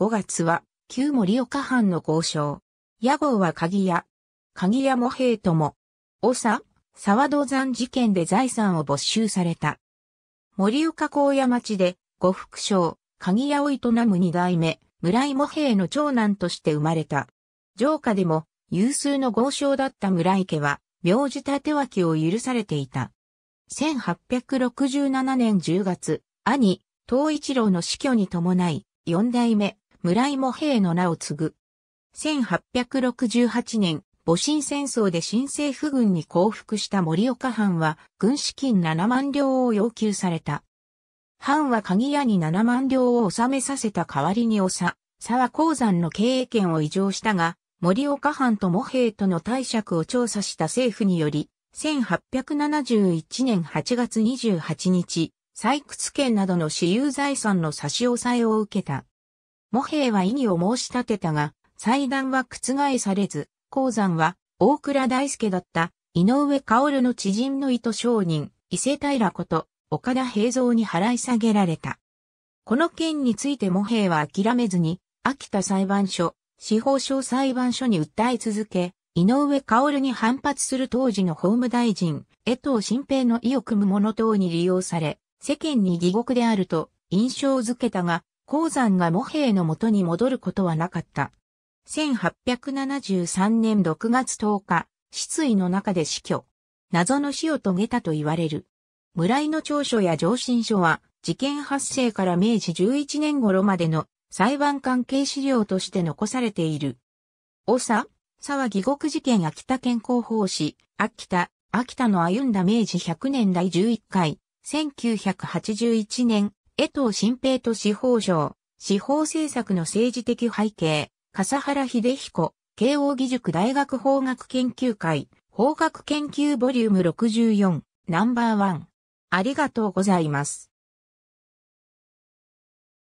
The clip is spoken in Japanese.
5月は、旧森岡藩の交渉。屋号は鍵屋。鍵屋も平とも。長、沢道山事件で財産を没収された。森岡公野町で、呉福商、鍵屋を営む二代目、村井も平の長男として生まれた。城下でも、有数の豪商だった村井家は、名字立て脇を許されていた。1867年10月、兄、東一郎の死去に伴い、四代目、村井茂平の名を継ぐ。1868年、戊辰戦争で新政府軍に降伏した森岡藩は、軍資金7万両を要求された。藩は鍵屋に7万両を納めさせた代わりにおさ、沢鉱山の経営権を移譲したが、森岡藩と茂平との貸借を調査した政府により、1871年8月28日、採掘権などの私有財産の差し押さえを受けた。モヘイは異議を申し立てたが、裁断は覆されず、鉱山は大倉大輔だった井上薫の知人の糸商人、伊勢平こと岡田平蔵に払い下げられた。この件についてモヘイは諦めずに、秋田裁判所、司法省裁判所に訴え続け、井上薫に反発する当時の法務大臣、江藤新平の意を組む者等に利用され、世間に疑獄であると印象づけたが、鉱山が模兵の元に戻ることはなかった。1873年6月10日、失意の中で死去。謎の死を遂げたと言われる。村井の長所や上申書は、事件発生から明治11年頃までの裁判関係資料として残されている。長さ沢義国事件秋田健康法師、秋田、秋田の歩んだ明治100年第11回、1981年江藤新平と司法省、司法政策の政治的背景、笠原秀彦、慶応義塾大学法学研究会、法学研究ボリューム64、ナンバーワン。ありがとうございます。